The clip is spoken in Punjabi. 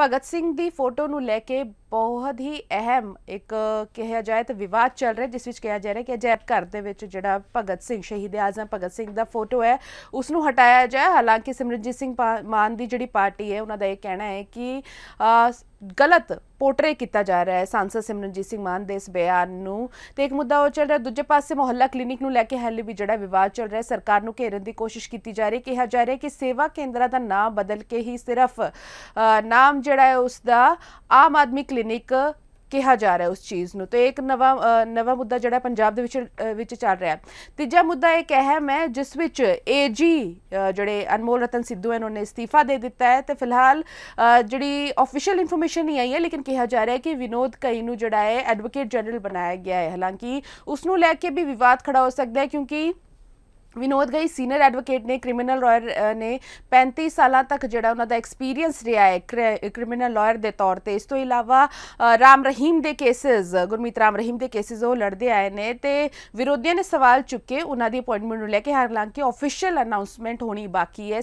ਭਗਤ ਸਿੰਘ ਦੀ ਫੋਟੋ ਨੂੰ ਲੈ ਕੇ ਬਹੁਤ ਹੀ ਅਹਿਮ ਇੱਕ ਕਿਹਾ ਜਾਏ ਤਾਂ ਵਿਵਾਦ ਚੱਲ ਰਿਹਾ ਜਿਸ ਵਿੱਚ ਕਿਹਾ ਜਾ ਰਿਹਾ ਕਿ ਅਜਾਇਬ ਘਰ ਦੇ ਵਿੱਚ ਜਿਹੜਾ ਭਗਤ ਸਿੰਘ ਸ਼ਹੀਦ ਆਜ਼ਮ ਭਗਤ ਸਿੰਘ ਦਾ ਫੋਟੋ ਹੈ ਉਸ ਨੂੰ ਹਟਾਇਆ ਜਾਏ ਹਾਲਾਂਕਿ ਸਿਮਰਜੀਤ ਸਿੰਘ ਮਾਨ ਦੀ ਜਿਹੜੀ ਪਾਰਟੀ ਹੈ ਉਹਨਾਂ ਦਾ ਇਹ ਕਹਿਣਾ ਹੈ ਕਿ ਗਲਤ ਪੋਰਟਰੇ ਕੀਤਾ ਜਾ ਰਿਹਾ ਹੈ ਸੰਸਦ ਸਿਮਰਨਜੀਤ ਸਿੰਘ ਮਾਨ ਦੇ ਇਸ ਬਿਆਨ ਨੂੰ ਤੇ ਇੱਕ ਮੁੱਦਾ ਉਹ ਚੱਲ ਰਿਹਾ ਦੂਜੇ ਪਾਸੇ ਮੁਹੱਲਾ ਕਲੀਨਿਕ ਨੂੰ ਲੈ ਕੇ ਹਾਲੇ ਵੀ ਜਿਹੜਾ ਵਿਵਾਦ ਚੱਲ ਰਿਹਾ ਸਰਕਾਰ ਨੂੰ ਘੇਰਨ ਦੀ ਕੋਸ਼ਿਸ਼ ਕੀਤੀ ਜਾ ਰਹੀ ਹੈ ਕਿਹਾ ਜਾ ਰਿਹਾ ਕਿ ਸੇਵਾ ਕੇਂਦਰਾਂ ਦਾ ਨਾਮ ਬਦਲ ਕੇ ਹੀ ਸਿਰਫ ਨਾਮ ਜਿਹੜਾ ਹੈ ਉਸ ਦਾ ਆਮ ਆਦਮੀ ਕਲੀਨਿਕ ਕਿਹਾ ਜਾ ਰਿਹਾ ਉਸ ਚੀਜ਼ ਨੂੰ ਤੇ ਇੱਕ ਨਵਾਂ ਨਵਾਂ ਮੁੱਦਾ ਜਿਹੜਾ ਪੰਜਾਬ ਦੇ ਵਿੱਚ ਵਿੱਚ ਚੱਲ ਰਿਹਾ ਤੀਜਾ ਮੁੱਦਾ ਇਹ ਕਹਿ ਹੈ ਮੈਂ ਜਿਸ ਵਿੱਚ ਏਜੀ ਜਿਹੜੇ ਅਨਮੋਲ ਰਤਨ ਸਿੱਧੂ ਇਹਨਾਂ ਨੇ ਅਸਤੀਫਾ ਦੇ ਦਿੱਤਾ ਹੈ ਤੇ ਫਿਲਹਾਲ ਜਿਹੜੀ ਅਫੀਸ਼ੀਅਲ ਇਨਫੋਰਮੇਸ਼ਨ ਨਹੀਂ ਆਈ ਹੈ ਲੇਕਿਨ ਕਿਹਾ ਜਾ ਰਿਹਾ ਹੈ ਕਿ ਵਿਨੋਦ ਕਈ ਨੂੰ ਜਿਹੜਾ ਹੈ ਐਡਵੋਕੇਟ ਜਨਰਲ ਬਣਾਇਆ ਗਿਆ ਹੈ ਹਾਲਾਂਕਿ ਉਸ ਨੂੰ ਲੈ ਕੇ ਵੀ ਵਿਵਾਦ ਖੜਾ ਹੋ ਸਕਦਾ ਹੈ ਕਿਉਂਕਿ ਵਿਨੋਦ ਗਈ ਸੀਨੀਅਰ ਐਡਵੋਕੇਟ ਨੇ ਕ੍ਰਿਮੀਨਲ ਲਾਇਰ ਨੇ 35 ਸਾਲਾਂ ਤੱਕ ਜਿਹੜਾ ਉਹਨਾਂ ਦਾ ਐਕਸਪੀਰੀਅੰਸ ਰਿਹਾ ਹੈ ਕ੍ਰਿਮੀਨਲ ਲਾਇਰ ਦੇ ਤੌਰ ਤੇ ਇਸ ਤੋਂ ਇਲਾਵਾ ਰਾਮ ਰਹੀਮ ਦੇ ਕੇਸਸ ਗੁਰਮੀਤ ਰਾਮ ਰਹੀਮ ਦੇ ਕੇਸਸ ਉਹ ਲੜਦੇ ਆਏ ਨੇ ਤੇ ਵਿਰੋਧੀਆਂ ਨੇ ਸਵਾਲ ਚੁੱਕੇ ਉਹਨਾਂ ਦੀ ਅਪਾਇੰਟਮੈਂਟ ਨੂੰ ਲੈ ਕੇ ਹਾਲਾਂਕਿ ਆਫੀਸ਼ੀਅਲ ਅਨਾਉਂਸਮੈਂਟ ਹੋਣੀ ਬਾਕੀ ਹੈ